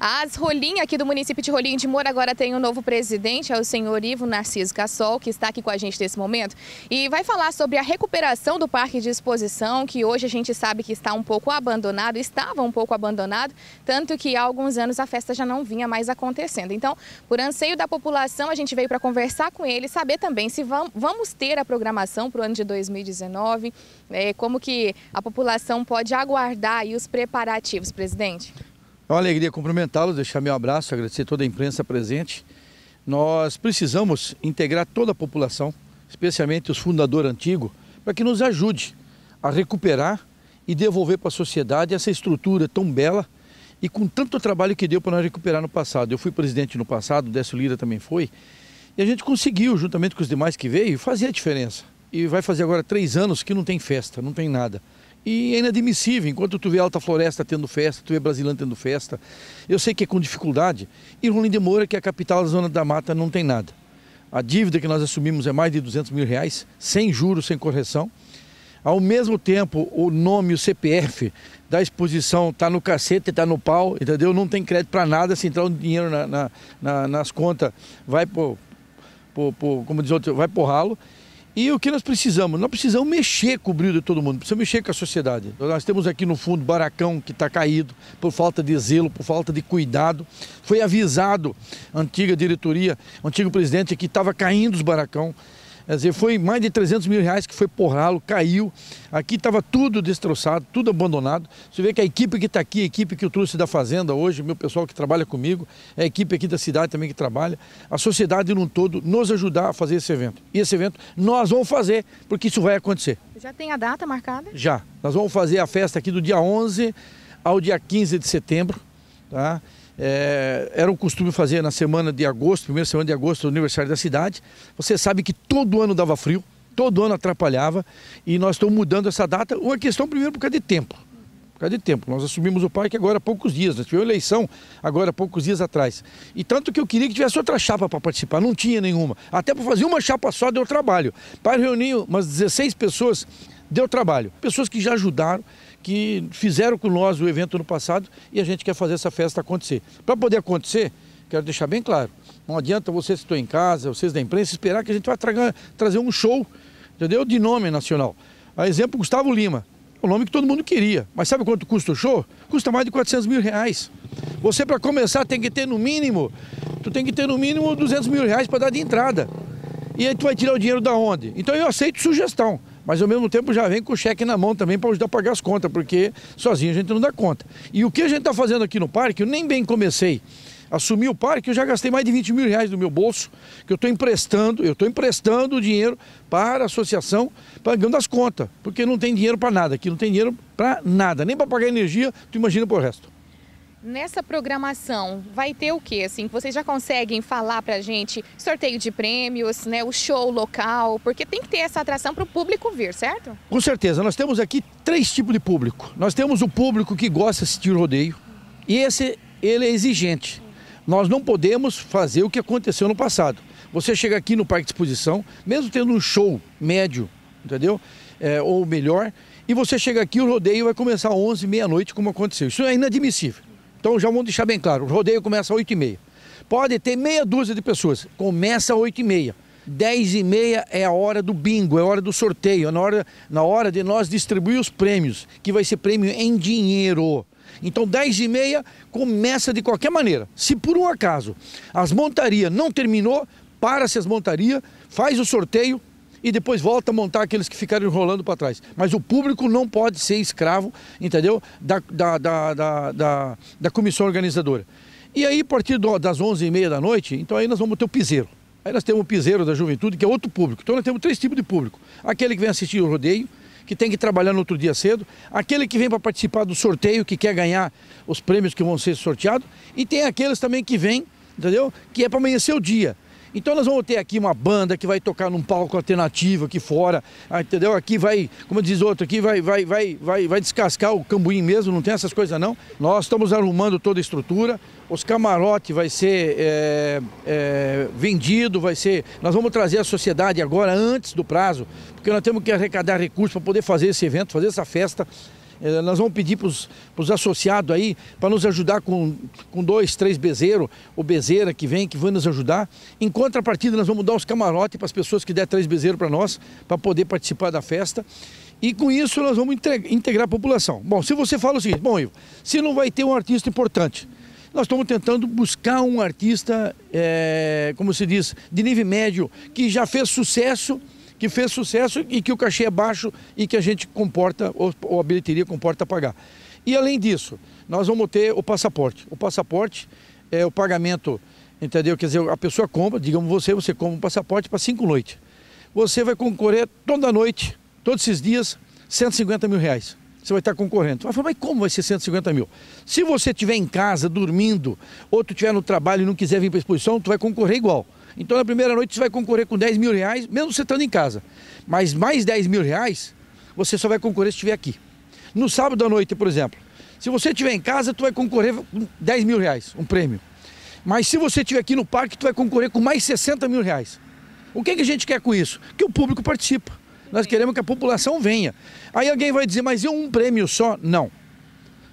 As Rolim, aqui do município de Rolim de Moura, agora tem um novo presidente, é o senhor Ivo Narciso Cassol, que está aqui com a gente nesse momento. E vai falar sobre a recuperação do parque de exposição, que hoje a gente sabe que está um pouco abandonado, estava um pouco abandonado, tanto que há alguns anos a festa já não vinha mais acontecendo. Então, por anseio da população, a gente veio para conversar com ele, saber também se vamos ter a programação para o ano de 2019, é, como que a população pode aguardar os preparativos, presidente. É uma alegria cumprimentá-los, deixar meu abraço, agradecer toda a imprensa presente. Nós precisamos integrar toda a população, especialmente os fundadores antigos, para que nos ajude a recuperar e devolver para a sociedade essa estrutura tão bela e com tanto trabalho que deu para nós recuperar no passado. Eu fui presidente no passado, Décio Lira também foi, e a gente conseguiu, juntamente com os demais que veio, fazer a diferença. E vai fazer agora três anos que não tem festa, não tem nada. E é inadmissível, enquanto tu vê Alta Floresta tendo festa, tu vê Brasilândia tendo festa, eu sei que é com dificuldade, e Rolim de Moura, que é a capital da Zona da Mata, não tem nada. A dívida que nós assumimos é mais de 200 mil reais, sem juros, sem correção. Ao mesmo tempo, o nome, o CPF da exposição está no cacete, está no pau, entendeu? Não tem crédito para nada, se entrar o um dinheiro na, na, nas contas, vai pro, como diz outro, vai pro ralo. E o que nós precisamos? Nós precisamos mexer com o brilho de todo mundo, precisamos mexer com a sociedade. Então, nós temos aqui no fundo baracão que está caído por falta de zelo, por falta de cuidado. Foi avisado a antiga diretoria, o antigo presidente, que estava caindo os baracão. Quer dizer, foi mais de 300 mil reais que foi porralo, caiu. Aqui estava tudo destroçado, tudo abandonado. Você vê que a equipe que está aqui, a equipe que eu trouxe da fazenda hoje, meu pessoal que trabalha comigo, é a equipe aqui da cidade também que trabalha, a sociedade num todo nos ajudar a fazer esse evento. E esse evento nós vamos fazer, porque isso vai acontecer. Já tem a data marcada? Já. Nós vamos fazer a festa aqui do dia 11 ao dia 15 de setembro, tá? É, era o costume fazer na semana de agosto, primeira semana de agosto, o aniversário da cidade. Você sabe que todo ano dava frio, todo ano atrapalhava e nós estamos mudando essa data. Uma questão primeiro por causa de tempo. Por causa de tempo. Nós assumimos o parque agora há poucos dias, nós tivemos eleição agora há poucos dias atrás. E tanto que eu queria que tivesse outra chapa para participar, não tinha nenhuma. Até para fazer uma chapa só deu trabalho. Para reunir umas 16 pessoas deu trabalho. Pessoas que já ajudaram, que fizeram com nós o evento no passado e a gente quer fazer essa festa acontecer. Para poder acontecer, quero deixar bem claro, não adianta vocês que estão em casa, vocês da imprensa, esperar que a gente vai trazer um show, entendeu? De nome nacional. A exemplo, Gustavo Lima, o nome que todo mundo queria. Mas sabe quanto custa o show? Custa mais de 400 mil reais. Você, para começar, tem que ter no mínimo, tu tem que ter no mínimo 200 mil reais para dar de entrada. E aí tu vai tirar o dinheiro da onde? Então eu aceito sugestão mas ao mesmo tempo já vem com o cheque na mão também para ajudar a pagar as contas, porque sozinho a gente não dá conta. E o que a gente está fazendo aqui no parque, eu nem bem comecei assumi o parque, eu já gastei mais de 20 mil reais do meu bolso, que eu estou emprestando, eu estou emprestando o dinheiro para a associação, pagando as contas, porque não tem dinheiro para nada, aqui não tem dinheiro para nada, nem para pagar energia, tu imagina para o resto. Nessa programação vai ter o que? Assim, vocês já conseguem falar para a gente sorteio de prêmios, né, o show local, porque tem que ter essa atração para o público vir, certo? Com certeza. Nós temos aqui três tipos de público. Nós temos o público que gosta de assistir o rodeio e esse ele é exigente. Nós não podemos fazer o que aconteceu no passado. Você chega aqui no parque de exposição, mesmo tendo um show médio, entendeu? É, ou melhor, e você chega aqui, o rodeio vai começar às 11 meia-noite, como aconteceu. Isso é inadmissível. Então já vamos deixar bem claro, o rodeio começa às 8h30. Pode ter meia dúzia de pessoas, começa às 8h30. 10 e meia é a hora do bingo, é a hora do sorteio, é na hora, na hora de nós distribuir os prêmios, que vai ser prêmio em dinheiro. Então 10 e meia começa de qualquer maneira. Se por um acaso as montarias não terminou, para-se as montarias, faz o sorteio, e depois volta a montar aqueles que ficaram rolando para trás. Mas o público não pode ser escravo, entendeu? Da, da, da, da, da, comissão organizadora. E aí, a partir das 11h30 da noite, então aí nós vamos ter o piseiro. Aí nós temos o piseiro da juventude, que é outro público. Então nós temos três tipos de público. Aquele que vem assistir o rodeio, que tem que trabalhar no outro dia cedo, aquele que vem para participar do sorteio, que quer ganhar os prêmios que vão ser sorteados, e tem aqueles também que vêm, entendeu? Que é para amanhecer o dia. Então nós vamos ter aqui uma banda que vai tocar num palco alternativo aqui fora, ah, entendeu? Aqui vai, como diz outro aqui, vai, vai, vai, vai, vai descascar o cambuim mesmo, não tem essas coisas não. Nós estamos arrumando toda a estrutura, os camarotes vai ser é, é, vendido, vai ser. Nós vamos trazer a sociedade agora antes do prazo, porque nós temos que arrecadar recursos para poder fazer esse evento, fazer essa festa. Eh, nós vamos pedir para os associados aí para nos ajudar com, com dois, três bezeiros ou bezeira que vem, que vai nos ajudar. Em contrapartida, nós vamos dar os camarotes para as pessoas que der três bezeiros para nós, para poder participar da festa. E com isso nós vamos integrar a população. Bom, se você fala o seguinte, bom Ivo, se não vai ter um artista importante, nós estamos tentando buscar um artista, é, como se diz, de nível médio, que já fez sucesso que fez sucesso e que o cachê é baixo e que a gente comporta, ou a bilheteria comporta pagar. E além disso, nós vamos ter o passaporte. O passaporte é o pagamento, entendeu? Quer dizer, a pessoa compra, digamos você, você compra um passaporte para cinco noites. Você vai concorrer toda noite, todos esses dias, 150 mil reais você vai estar concorrendo. Vai falar, mas como vai ser 150 mil? Se você estiver em casa, dormindo, ou tu estiver no trabalho e não quiser vir para a exposição, tu vai concorrer igual. Então na primeira noite você vai concorrer com 10 mil reais, mesmo você estando em casa. Mas mais 10 mil reais, você só vai concorrer se estiver aqui. No sábado à noite, por exemplo, se você estiver em casa, tu vai concorrer com 10 mil reais, um prêmio. Mas se você estiver aqui no parque, tu vai concorrer com mais 60 mil reais. O que, que a gente quer com isso? Que o público participe. Nós queremos que a população venha. Aí alguém vai dizer, mas e um prêmio só? Não.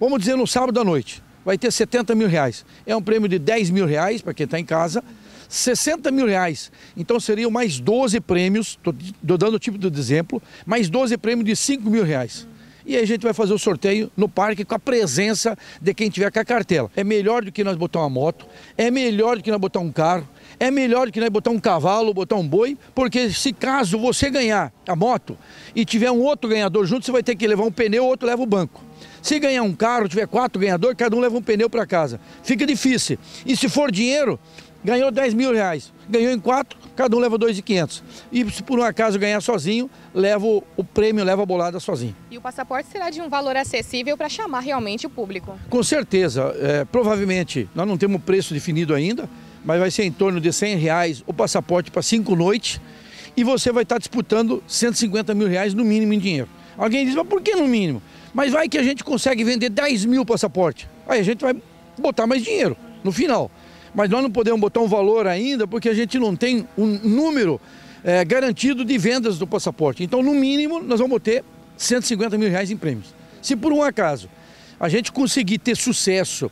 Vamos dizer no sábado à noite, vai ter 70 mil reais. É um prêmio de 10 mil reais para quem está em casa 60 mil reais. Então seriam mais 12 prêmios, estou dando o tipo de exemplo, mais 12 prêmios de 5 mil reais. E aí a gente vai fazer o sorteio no parque com a presença de quem tiver com a cartela. É melhor do que nós botar uma moto, é melhor do que nós botar um carro, é melhor do que nós botar um cavalo, botar um boi, porque se caso você ganhar a moto e tiver um outro ganhador junto, você vai ter que levar um pneu, o outro leva o banco. Se ganhar um carro, tiver quatro ganhadores, cada um leva um pneu para casa. Fica difícil. E se for dinheiro, ganhou 10 mil reais. Ganhou em quatro, cada um leva 2,500. E se por um acaso ganhar sozinho, leva o prêmio, leva a bolada sozinho. E o passaporte será de um valor acessível para chamar realmente o público? Com certeza. É, provavelmente, nós não temos preço definido ainda, mas vai ser em torno de 100 reais o passaporte para cinco noites. E você vai estar tá disputando 150 mil reais no mínimo em dinheiro. Alguém diz, mas por que no mínimo? Mas vai que a gente consegue vender 10 mil passaportes. Aí a gente vai botar mais dinheiro no final mas nós não podemos botar um valor ainda porque a gente não tem um número é, garantido de vendas do passaporte. Então, no mínimo, nós vamos ter 150 mil reais em prêmios. Se por um acaso a gente conseguir ter sucesso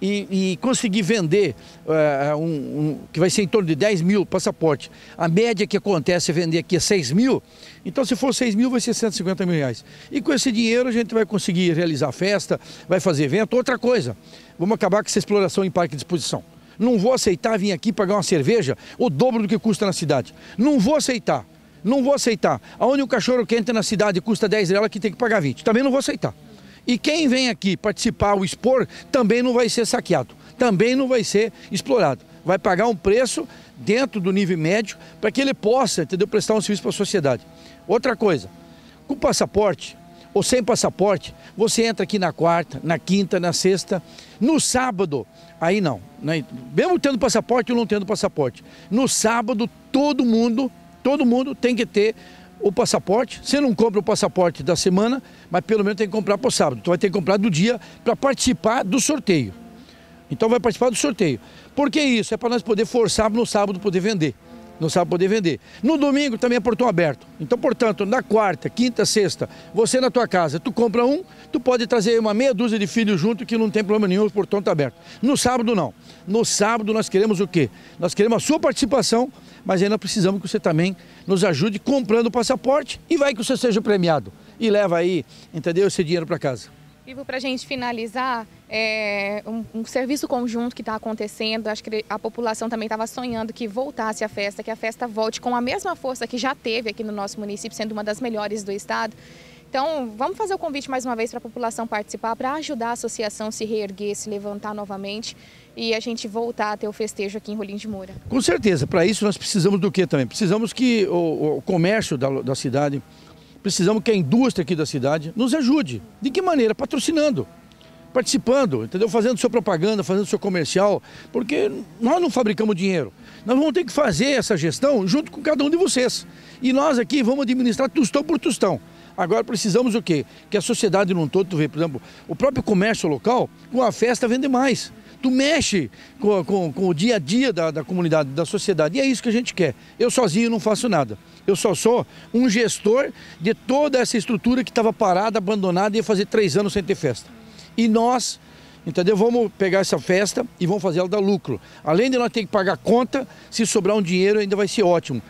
e, e conseguir vender uh, um, um, que vai ser em torno de 10 mil passaporte, a média que acontece é vender aqui é 6 mil, então se for 6 mil vai ser 150 mil reais. E com esse dinheiro a gente vai conseguir realizar festa, vai fazer evento, outra coisa, vamos acabar com essa exploração em parque de exposição. Não vou aceitar vir aqui pagar uma cerveja o dobro do que custa na cidade. Não vou aceitar. Não vou aceitar. Aonde o cachorro que entra na cidade custa 10 reais, que tem que pagar 20. Também não vou aceitar. E quem vem aqui participar ou expor também não vai ser saqueado, também não vai ser explorado. Vai pagar um preço dentro do nível médio para que ele possa entendeu, prestar um serviço para a sociedade. Outra coisa, com o passaporte, ou sem passaporte, você entra aqui na quarta, na quinta, na sexta. No sábado, aí não. Né? Mesmo tendo passaporte ou não tendo passaporte. No sábado, todo mundo, todo mundo tem que ter o passaporte. Você não compra o passaporte da semana, mas pelo menos tem que comprar para o sábado. Então vai ter que comprar do dia para participar do sorteio. Então vai participar do sorteio. Por que isso? É para nós poder forçar no sábado poder vender não sabe poder vender. No domingo também é portão aberto. Então, portanto, na quarta, quinta, sexta, você na tua casa, tu compra um, tu pode trazer uma meia dúzia de filhos junto que não tem problema nenhum, o portão está aberto. No sábado não. No sábado nós queremos o quê? Nós queremos a sua participação, mas ainda precisamos que você também nos ajude comprando o passaporte e vai que você seja premiado. E leva aí, entendeu, esse dinheiro para casa. Ivo, para a gente finalizar, é um, um, serviço conjunto que está acontecendo, acho que a população também estava sonhando que voltasse a festa, que a festa volte com a mesma força que já teve aqui no nosso município, sendo uma das melhores do estado. Então, vamos fazer o convite mais uma vez para a população participar, para ajudar a associação a se reerguer, se levantar novamente e a gente voltar a ter o festejo aqui em Rolim de Moura. Com certeza, para isso nós precisamos do que também? Precisamos que o, o comércio da, da cidade Precisamos que a indústria aqui da cidade nos ajude. De que maneira? Patrocinando, participando, entendeu? Fazendo sua propaganda, fazendo seu comercial, porque nós não fabricamos dinheiro. Nós vamos ter que fazer essa gestão junto com cada um de vocês. E nós aqui vamos administrar tostão por tostão. Agora precisamos o quê? Que a sociedade num todo, vê, por exemplo, o próprio comércio local, com a festa vende mais tu mexe com, com, com o dia a dia da, da comunidade, da sociedade. E é isso que a gente quer. Eu sozinho não faço nada. Eu só sou um gestor de toda essa estrutura que estava parada, abandonada e ia fazer três anos sem ter festa. E nós, entendeu? Vamos pegar essa festa e vamos fazer ela dar lucro. Além de nós ter que pagar conta, se sobrar um dinheiro ainda vai ser ótimo.